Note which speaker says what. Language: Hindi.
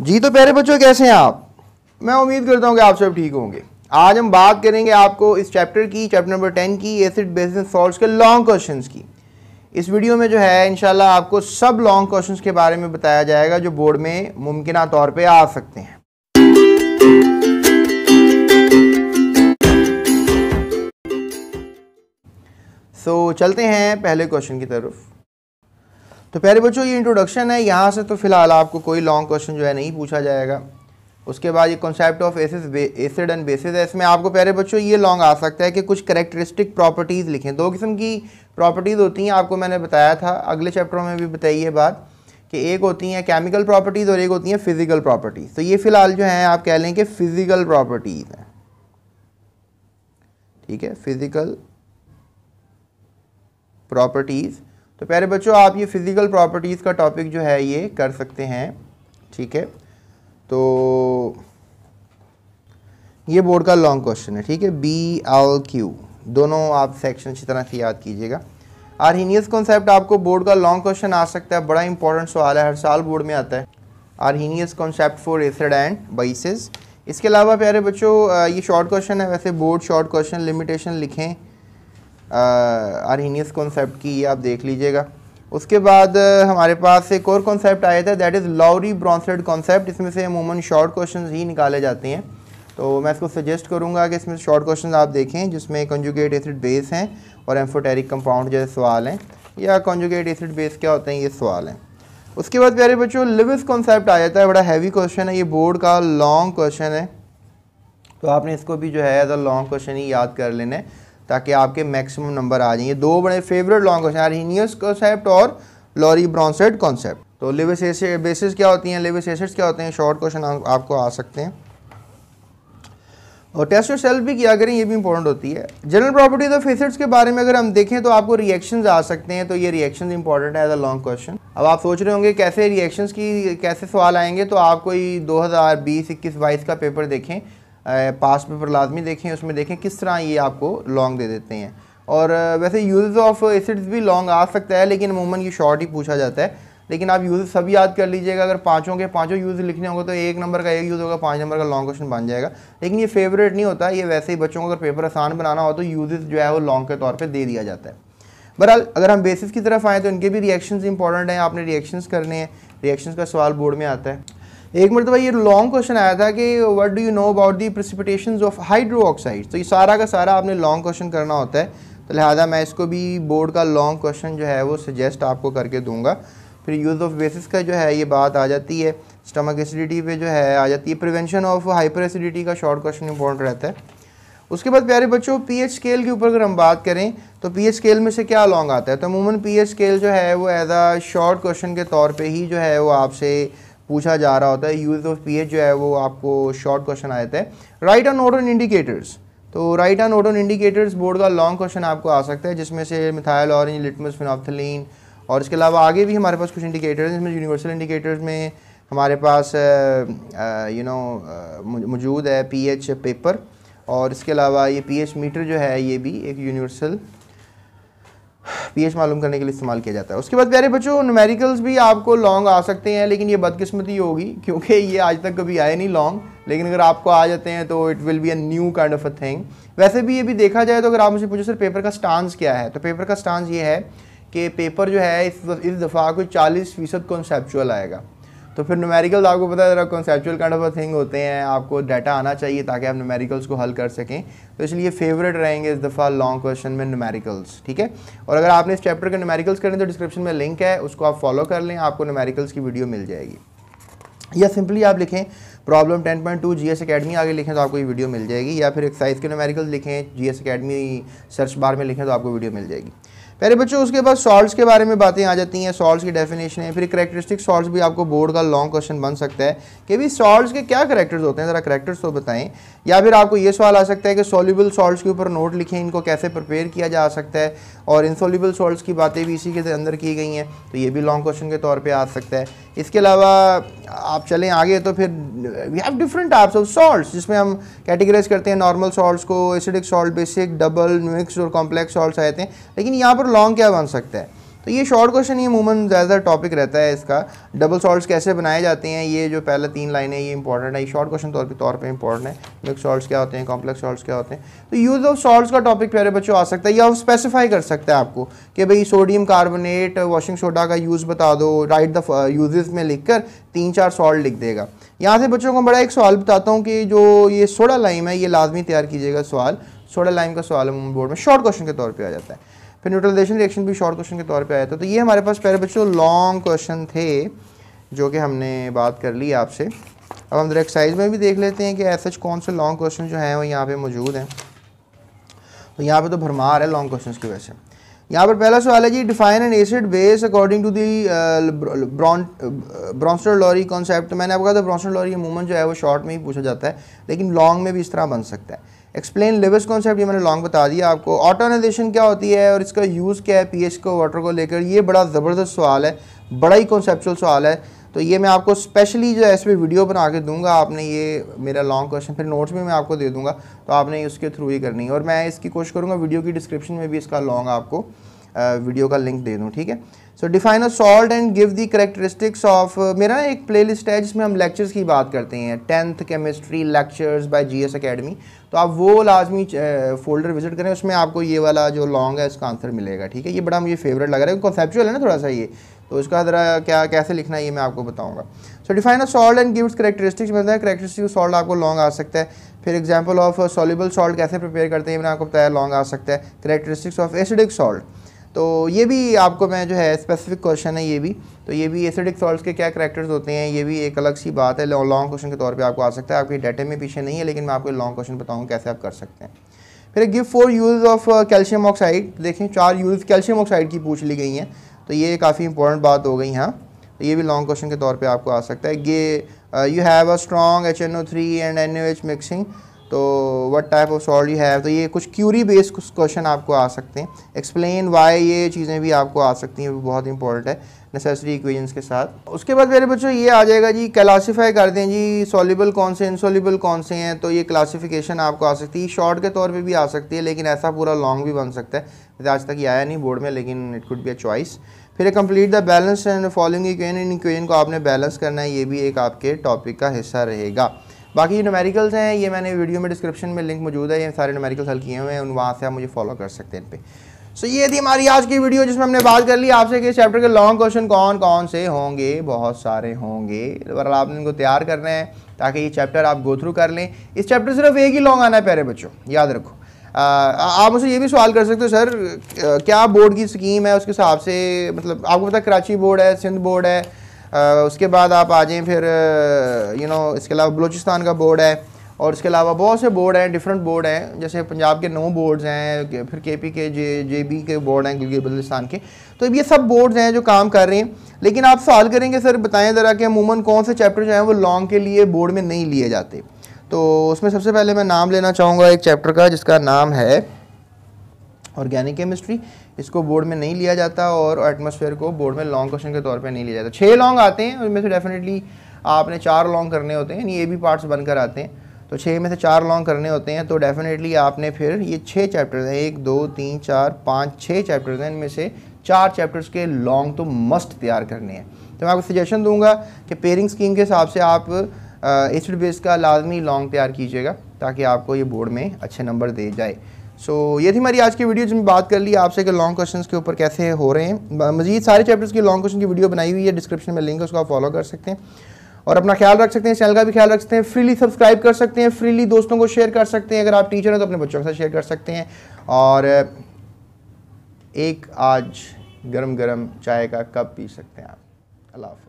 Speaker 1: जी तो प्यारे बच्चों कैसे हैं आप मैं उम्मीद करता हूं कि आप सब ठीक होंगे आज हम बात करेंगे आपको इस चैप्टर की चैप्टर नंबर टेन की एसिड बेसिस सॉल्ट्स के लॉन्ग क्वेश्चंस की इस वीडियो में जो है इनशाला आपको सब लॉन्ग क्वेश्चंस के बारे में बताया जाएगा जो बोर्ड में मुमकिन तौर पर आ सकते हैं सो so, चलते हैं पहले क्वेश्चन की तरफ तो प्यारे बच्चों ये इंट्रोडक्शन है यहाँ से तो फिलहाल आपको कोई लॉन्ग क्वेश्चन जो है नहीं पूछा जाएगा उसके बाद ये कॉन्सेप्ट ऑफ एसिस एसिड एंड बेसिस है इसमें आपको प्यारे बच्चों ये लॉन्ग आ सकता है कि कुछ करेक्टरिस्टिक प्रॉपर्टीज़ लिखें दो किस्म की प्रॉपर्टीज़ होती हैं आपको मैंने बताया था अगले चैप्टरों में भी बताई है बात कि एक होती हैं केमिकल प्रॉपर्टीज़ और एक होती हैं फिजिकल प्रॉपर्टीज़ तो ये फ़िलहाल जो हैं आप कह लें कि फिजिकल प्रॉपर्टीज़ हैं ठीक है फिजिकल प्रॉपर्टीज़ तो प्यारे बच्चों आप ये फिज़िकल प्रॉपर्टीज़ का टॉपिक जो है ये कर सकते हैं ठीक है तो ये बोर्ड का लॉन्ग क्वेश्चन है ठीक है बी एल क्यू दोनों आप सेक्शन अच्छी तरह से याद कीजिएगा आरहीनियस कॉन्सेप्ट आपको बोर्ड का लॉन्ग क्वेश्चन आ सकता है बड़ा इंपॉर्टेंट सवाल है हर साल बोर्ड में आता है Arrhenius concept for acid and bases इसके अलावा प्यारे बच्चों ये शॉर्ट क्वेश्चन है वैसे बोर्ड शॉर्ट क्वेश्चन लिमिटेशन लिखें आरहीनियस कॉन्सेप्ट की ये आप देख लीजिएगा उसके बाद हमारे पास एक और कॉन्सेप्ट आया था that is Lowry Bronsted concept इसमें से अमूमन शॉर्ट क्वेश्चन ही निकाले जाते हैं तो मैं इसको सजेस्ट करूँगा कि इसमें शॉर्ट क्वेश्चन आप देखें जिसमें कंजुगेट एसिड बेस हैं और एम्फोटेरिक कंपाउंड जैसे सवाल हैं या कंजुगेट एसिड बेस क्या होते हैं ये सवाल हैं उसके बाद प्यारे बच्चों लिविस कॉन्सेप्ट आ जाता है बड़ा हैवी क्वेश्चन है ये बोर्ड का लॉन्ग क्वेश्चन है तो आपने इसको भी जो है एज अ लॉन्ग क्वेश्चन ही याद कर लेना है ताकि आपके मैक्सिमम नंबर आ जाएंगे दो बड़े favourite long question Arrhenius concept और लॉरी ब्रॉन्सेड कॉन्सेप्ट तो लिविस बेसिस क्या होती हैं लिविस एसिड्स क्या होते हैं शॉर्ट क्वेश्चन आपको आ सकते हैं और टेस्ट सेल्फ भी किया करें ये भी इंपॉर्टेंट होती है जनरल प्रॉपर्टीज ऑफ एसिड्स के बारे में अगर हम देखें तो आपको रिएक्शंस आ सकते हैं तो ये रिएक्शंस इंपॉर्टेंट है एज अ लॉन्ग क्वेश्चन अब आप सोच रहे होंगे कैसे रिएक्शंस की कैसे सवाल आएंगे तो आप कोई 2020 21 22 का पेपर देखें पास्ट पेपर लाजमी देखें उसमें देखें किस तरह ये आपको लॉन्ग दे देते हैं और वैसे यूज़ ऑफ एसिड्स भी लॉन्ग आ सकता है लेकिन अमूमन ये शॉर्ट ही पूछा जाता है लेकिन आप यूज़ सभी याद कर लीजिएगा अगर पाँचों के पाँचों यूज़ लिखने होंगे तो एक नंबर का एक यूज़ होगा पाँच नंबर का लॉन्ग क्वेश्चन बन जाएगा लेकिन ये फेवरेट नहीं होता ये वैसे ही बच्चों को अगर पेपर आसान बनाना हो तो यूज़ जो है वो लॉन्ग के तौर पर दे दिया जाता है बहरहाल अगर हम बेसिस की तरफ आएँ तो इनके भी रिएक्शन इंपॉर्टेंट हैं आपने रिएक्शन करने हैं रिएक्शन का सवाल बोर्ड में आता है एक मरतबा तो ये लॉन्ग क्वेश्चन आया था कि what do you know about the precipitation of hydroxide तो ये सारा का सारा आपने लॉन्ग क्वेश्चन करना होता है तो लिहाजा मैं इसको भी बोर्ड का लॉन्ग क्वेश्चन जो है वो सजेस्ट आपको करके दूंगा फिर यूज़ ऑफ बेसिस का जो है ये बात आ जाती है स्टमक एसिडिटी पे जो है आ जाती है प्रिवेंशन ऑफ हाइपर एसिडिटी का शॉर्ट क्वेश्चन इंपॉर्टेंट रहता है उसके बाद प्यारे बच्चों पीएच स्केल के ऊपर अगर हम बात करें तो पीएच स्केल में से क्या लॉन्ग आता है तो अमूमन पीएच स्केल जो है वो एज आ शॉर्ट क्वेश्चन के तौर पे ही जो है वो आपसे पूछा जा रहा होता है यूज़ ऑफ पी जो है वो आपको शॉर्ट क्वेश्चन आ जाता है राइट ऑन ऑर्डर इंडिकेटर्स तो write on odour indicators board का लॉन्ग क्वेश्चन आपको आ सकता है जिसमें से मिथाइल ऑरेंज लिटमस फिनॉफ्थलिन और इसके अलावा आगे भी हमारे पास कुछ इंडिकेटर्स हैं जिसमें यूनिवर्सल इंडिकेटर्स में हमारे पास यू नो मौजूद है पीएच पेपर और इसके अलावा ये पीएच मीटर जो है ये भी एक यूनिवर्सल पीएच मालूम करने के लिए इस्तेमाल किया जाता है उसके बाद प्यारे बच्चों न्यूमेरिकल्स भी आपको लॉन्ग आ सकते हैं लेकिन ये बदकिस्मती होगी क्योंकि ये आज तक कभी आए नहीं लॉन्ग लेकिन अगर आपको आ जाते हैं तो it will be a new kind of a thing वैसे भी ये भी देखा जाए तो अगर आप मुझे पूछो सर पेपर का स्टांस क्या है तो पेपर का स्टांस ये है कि पेपर जो है इस इस दफ़ा कोई चालीस फीसद कॉन्सेपचुअल आएगा तो फिर न्यूमेरिकल तो आपको पता है ज़रा काइंड ऑफ अ थिंग होते हैं आपको डाटा आना चाहिए ताकि आप न्यूमेरिकल्स को हल कर सकें तो इसलिए फेवरेट रहेंगे इस दफ़ा लॉन्ग क्वेश्चन में न्यूमेरिकल्स ठीक है और अगर आपने इस चैप्टर के न्यूमेरिकल्स करें तो डिस्क्रिप्शन में लिंक है उसको आप फॉलो कर लें आपको न्यूमेरिकल्स की वीडियो मिल जाएगी या सिंपली आप लिखें problem 10.2 point two G S academy आगे लिखें तो आपको ये वीडियो मिल जाएगी या फिर एक्साइज के न्यूमेरिकल लिखें G S academy search bar में लिखें तो आपको वीडियो मिल जाएगी पहले बच्चों उसके बाद सॉल्ट्स के बारे में बातें आ जाती हैं सॉल्ट्स की डेफिनेशन है फिर करेक्टरिस्टिक सॉल्ट्स भी आपको बोर्ड का लॉन्ग क्वेश्चन बन सकता है कि भी सॉल्ट्स के क्या करेक्टर्स होते हैं ज़रा करेक्टर्स तो बताएं या फिर आपको ये सवाल आ सकता है कि सोल्यूबल सॉल्ट्स के ऊपर नोट लिखें इनको कैसे प्रिपेयर किया जा सकता है और इनसोल्यूबल सॉल्ट्स की बातें भी इसी के अंदर की गई हैं तो ये भी लॉन्ग क्वेश्चन के तौर पर आ सकता है इसके अलावा आप चलें आगे तो फिर we have different types of salts जिसमें हम कैटेगराइज करते हैं नॉर्मल सॉल्ट्स को acidic salt basic double mix और कॉम्प्लेक्स सॉल्ट्स आते हैं लेकिन यहाँ पर और लॉन्ग क्या बन सकता है तो ये शॉर्ट क्वेश्चन ये मूमन ज़्यादातर टॉपिक रहता है इसका डबल सॉल्ट कैसे बनाए जाते हैं ये जो पहले तीन लाइनें ये इंपॉर्टेंट है ये शॉर्ट क्वेश्चन तौर पे तौर पे इंपॉर्टेंट है मिक्स सॉल्ट क्या होते हैं कॉम्प्लेक्स सॉल्ट क्या होते हैं तो यूज़ ऑफ सॉल्ट का टॉपिक प्यारे बच्चों आ सकता है या स्पेसिफाई कर सकते हैं आपको कि भाई सोडियम कार्बोनेट वॉशिंग सोडा का यूज़ बता दो राइट द यूजेज में लिख कर तीन चार सॉल्ट लिख देगा यहाँ से बच्चों को बड़ा एक सवाल बताता हूँ कि जो ये सोडा लाइम है ये लाजमी तैयार कीजिएगा सवाल सोडा लाइम का सवाल बोर्ड में शॉर्ट क्वेश्चन के तौर पर आ जाता है फिर न्यूट्रलाइजेशन रिएक्शन भी शॉर्ट क्वेश्चन के तौर पे आया था तो ये हमारे पास पहले बच्चों लॉन्ग क्वेश्चन थे जो कि हमने बात कर ली आपसे अब हम डायरेक्ट साइज में भी देख लेते हैं कि ऐसे कौन से लॉन्ग क्वेश्चन जो हैं वो यहाँ पर मौजूद हैं तो यहाँ पर तो भरमार है लॉन्ग क्वेश्चन की वजह से यहाँ पर पहला सवाल है जी define and acid base according to the Bronsted Lowry concept मैंने आपको कहा था ब्रॉन्सटर लॉरी मूवमेंट जो है वो शॉर्ट में ही पूछा जाता है लेकिन लॉन्ग में भी इस तरह बन सकता है एक्सप्लेन लेवस कॉन्सेप्ट ये मैंने लॉन्ग बता दिया आपको ऑटोनाइजेशन क्या होती है और इसका यूज़ क्या है पी को वाटर को लेकर ये बड़ा ज़बरदस्त सवाल है बड़ा ही कॉन्सेप्चुअल सवाल है तो ये मैं आपको स्पेशली जो है इस पर वीडियो बना के दूंगा आपने ये मेरा लॉन्ग क्वेश्चन फिर नोट्स भी मैं आपको दे दूंगा तो आपने उसके थ्रू ही करनी है और मैं इसकी कोशिश करूँगा वीडियो की डिस्क्रिप्शन में भी इसका लॉन्ग आपको वीडियो का लिंक दे दूँ ठीक है so define a salt and give the characteristics of मेरा एक प्ले लिस्ट है जिसमें हम लेक्चर्स की बात करते हैं tenth chemistry lectures by S academy तो आप वो लाजमी फोल्डर uh, विजिट करें उसमें आपको ये वाला जो लॉन्ग है इसका आंसर मिलेगा ठीक है ये बड़ा मुझे फेवरेट लग रहा है कॉन्सेप्चुअल है ना थोड़ा सा ये तो इसका ज़रा क्या कैसे लिखना है ये मैं आपको बताऊंगा so define a salt and gives characteristics मिलता है करेक्टरिस्टिक सॉल्ट आपको लॉन्ग आ सकता है फिर एग्जांपल ऑफ सॉलिबल सॉल्ट कैसे प्रिपेयर करते हैं मैंने आपको बताया लॉन्ग आ सकता है करेक्टरिस्टिक्स ऑफ एसिडिक सॉल्ट तो ये भी आपको मैं जो है स्पेसिफिक क्वेश्चन है ये भी तो ये भी एसिडिक सॉल्ट्स के क्या करेक्टर्स होते हैं ये भी एक अलग सी बात है लॉन्ग क्वेश्चन के तौर पे आपको आ सकता है आपके डेटे में पीछे नहीं है लेकिन मैं आपको लॉन्ग क्वेश्चन बताऊँ कैसे आप कर सकते हैं फिर give four use of calcium oxide देखें चार यूज़ कैल्शियम ऑक्साइड की पूछ ली गई हैं तो ये काफ़ी इंपॉर्टेंट बात हो गई हाँ तो ये भी लॉन्ग क्वेश्चन के तौर पर आपको आ सकता है ये you have a strong H N O three and N O H mixing तो what type of salt you have तो ये कुछ क्यूरी बेस्ड कुछ क्वेश्चन आपको आ सकते हैं एक्सप्लेन वाई ये चीज़ें भी आपको आ सकती हैं बहुत इंपॉर्टेंट है नेसेसरी इक्वेशंस के साथ उसके बाद मेरे बच्चों ये आ जाएगा जी क्लासीफाई कर दें जी सॉलीबल कौन से इनसॉल्यूबल कौन से हैं तो ये क्लासीफिकेशन आपको आ सकती है शॉर्ट के तौर पे भी आ सकती है लेकिन ऐसा पूरा लॉन्ग भी बन सकता है आज तक ये आया नहीं बोर्ड में लेकिन it could be a choice फिर complete the balance and following equation इन इक्वेजन को आपने बैलेंस करना है ये भी एक आपके टॉपिक का हिस्सा रहेगा बाकी नोमेरिकल्स हैं ये मैंने वीडियो में डिस्क्रिप्शन में लिंक मौजूद है ये सारे नोमेरिकल्स हल किए हुए हैं उन वहाँ से आप मुझे फॉलो कर सकते हैं इन पर सो ये थी हमारी आज की वीडियो जिसमें हमने बात कर ली आपसे कि चैप्टर के लॉन्ग क्वेश्चन कौन कौन से होंगे बहुत सारे होंगे बहरहाल आपने इनको तैयार करना है ताकि ये चैप्टर आप गो थ्रू कर लें इस चैप्टर सिर्फ एक ही लॉन्ग आना है प्यारे बच्चों याद रखो आ, आप मुझसे ये भी सवाल कर सकते हो सर क्या बोर्ड की स्कीम है उसके हिसाब से मतलब आपको पता कराची बोर्ड है सिंध बोर्ड है उसके बाद आप आ जाएँ फिर यू नो इसके अलावा बलूचिस्तान का बोर्ड है और इसके अलावा बहुत से बोर्ड हैं डिफरेंट बोर्ड हैं जैसे पंजाब के नौ बोर्ड्स हैं फिर के पी के जे जे बी के बोर्ड हैं गिलगित के तो ये सब बोर्ड्स हैं जो काम कर रहे हैं लेकिन आप सवाल करेंगे सर बताएं ज़रा कि अमूमन कौन से चैप्टर जो हैं वो लॉन्ग के लिए बोर्ड में नहीं लिए जाते तो उसमें सबसे पहले मैं नाम लेना चाहूँगा एक चैप्टर का जिसका नाम है ऑर्गेनिक केमिस्ट्री इसको बोर्ड में नहीं लिया जाता और एटमोसफेयर को बोर्ड में लॉन्ग क्वेश्चन के तौर पर नहीं लिया जाता छः लॉन्ग आते हैं उनमें से डेफिनेटली आपने चार लॉन्ग करने होते हैं ये भी पार्ट्स बनकर आते हैं तो छः में से चार लॉन्ग करने होते हैं तो डेफिनेटली आपने फिर ये छः चैप्टर्स हैं एक दो तीन चार पाँच छः चैप्टर्स हैं इनमें से चार चैप्टर्स के लॉन्ग तो मस्ट तैयार करने हैं तो मैं आपको सजेशन दूंगा कि पेयरिंग स्कीम के हिसाब से आप एसिड बेस का लाजमी लॉन्ग तैयार कीजिएगा ताकि आपको ये बोर्ड में अच्छे नंबर दे जाए सो so, ये थी हमारी आज की वीडियो जिसमें बात कर ली आपसे कि लॉन्ग क्वेश्चन के ऊपर कैसे हो रहे हैं मजीद सारे चैप्टर्स की लॉन्ग क्वेश्चन की वीडियो बनाई हुई है डिस्क्रिप्शन में लिंक है उसको आप फॉलो कर सकते हैं और अपना ख्याल रख सकते हैं चैनल का भी ख्याल रख सकते हैं फ्रीली सब्सक्राइब कर सकते हैं फ्रीली दोस्तों को शेयर कर सकते हैं अगर आप टीचर हैं तो अपने बच्चों के साथ शेयर कर सकते हैं और एक आज गर्म गर्म चाय का कप पी सकते हैं आप अल्लाह